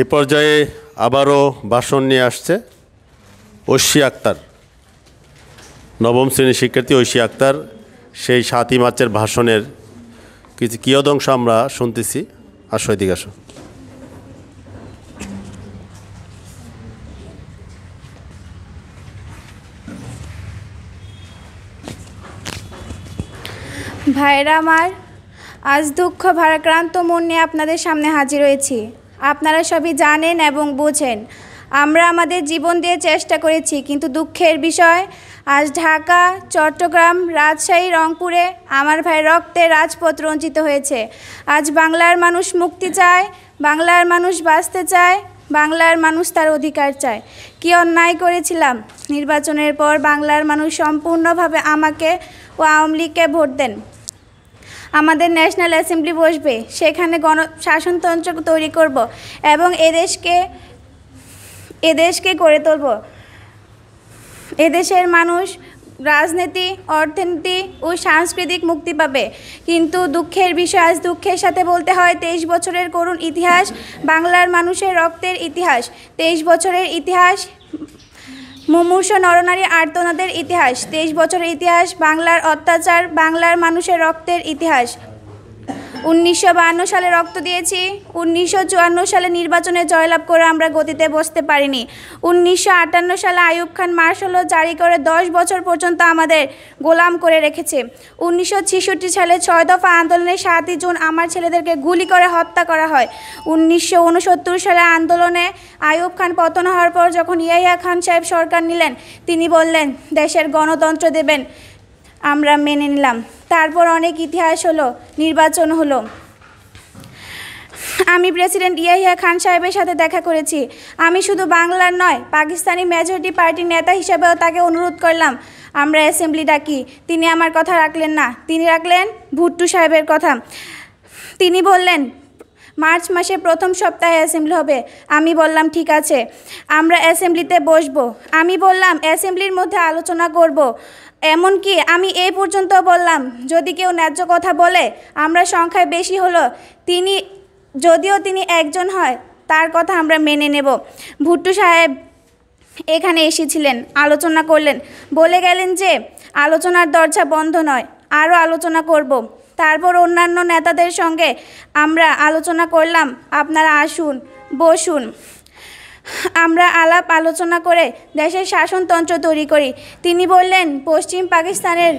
এ পর্যায়ে আবারও ভাষণ নিয়ে আসছে ঐশী আক্তার নবম শ্রেণীর শিক্ষার্থী ঐশী আক্তার সেই সাতই মার্চের ভাষণের কিছু কিয়দংশ আমরা শুনতেছি আশ্রয় দিকে আসো ভাইরা আমার আজ দুঃখ ভারাক্রান্ত মন নিয়ে আপনাদের সামনে হাজির হয়েছি আপনারা সবই জানেন এবং বোঝেন আমরা আমাদের জীবন দিয়ে চেষ্টা করেছি কিন্তু দুঃখের বিষয় আজ ঢাকা চট্টগ্রাম রাজশাহী রংপুরে আমার ভাই রক্তে রাজপথ রঞ্জিত হয়েছে আজ বাংলার মানুষ মুক্তি চায় বাংলার মানুষ বাঁচতে চায় বাংলার মানুষ তার অধিকার চায় কি অন্যায় করেছিলাম নির্বাচনের পর বাংলার মানুষ সম্পূর্ণভাবে আমাকে ও আওয়ামী লীগকে ভোট দেন আমাদের ন্যাশনাল অ্যাসেম্বলি বসবে সেখানে গণ শাসনতন্ত্র তৈরি করব এবং এদেশকে এদেশকে করে তুলব এদেশের মানুষ রাজনীতি অর্থনীতি ও সাংস্কৃতিক মুক্তি পাবে কিন্তু দুঃখের বিষয় আজ দুঃখের সাথে বলতে হয় তেইশ বছরের করুণ ইতিহাস বাংলার মানুষের রক্তের ইতিহাস তেইশ বছরের ইতিহাস মুমূর্ষ নরনারী আর্তনাদের ইতিহাস তেইশ বছরের ইতিহাস বাংলার অত্যাচার বাংলার মানুষের রক্তের ইতিহাস উনিশশো সালে রক্ত দিয়েছি উনিশশো সালে নির্বাচনে জয়লাভ করে আমরা গতিতে বসতে পারিনি উনিশশো সালে আয়ুব খান মার্শাল জারি করে দশ বছর পর্যন্ত আমাদের গোলাম করে রেখেছে উনিশশো সালে ছয় দফা আন্দোলনে সাতই জুন আমার ছেলেদেরকে গুলি করে হত্যা করা হয় উনিশশো সালে আন্দোলনে আয়ুব খান পতন হওয়ার পর যখন ইয়াহিয়া খান সাহেব সরকার নিলেন তিনি বললেন দেশের গণতন্ত্র দেবেন আমরা মেনে নিলাম তারপর অনেক ইতিহাস হলো নির্বাচন হলো আমি প্রেসিডেন্ট ইয়াহিয়া খান সাহেবের সাথে দেখা করেছি আমি শুধু বাংলার নয় পাকিস্তানি মেজরিটি পার্টির নেতা হিসেবেও তাকে অনুরোধ করলাম আমরা অ্যাসেম্বলি ডাকি তিনি আমার কথা রাখলেন না তিনি রাখলেন ভুট্টু সাহেবের কথা তিনি বললেন মার্চ মাসে প্রথম সপ্তাহে অ্যাসেম্বলি হবে আমি বললাম ঠিক আছে আমরা অ্যাসেম্বলিতে বসবো আমি বললাম অ্যাসেম্বলির মধ্যে আলোচনা করব। এমনকি আমি এই পর্যন্ত বললাম যদি কেউ ন্যায্য কথা বলে আমরা সংখ্যায় বেশি হলো তিনি যদিও তিনি একজন হয় তার কথা আমরা মেনে নেব ভুট্টু সাহেব এখানে এসেছিলেন আলোচনা করলেন বলে গেলেন যে আলোচনার দরজা বন্ধ নয় আরও আলোচনা করব তারপর অন্যান্য নেতাদের সঙ্গে আমরা আলোচনা করলাম আপনারা আসুন বসুন আমরা আলাপ আলোচনা করে দেশের শাসনতন্ত্র তৈরি করি তিনি বললেন পশ্চিম পাকিস্তানের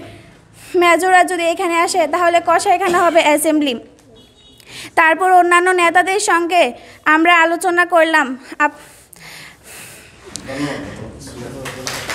মেজরা যদি এখানে আসে তাহলে কষাইখানা হবে অ্যাসেম্বলি তারপর অন্যান্য নেতাদের সঙ্গে আমরা আলোচনা করলাম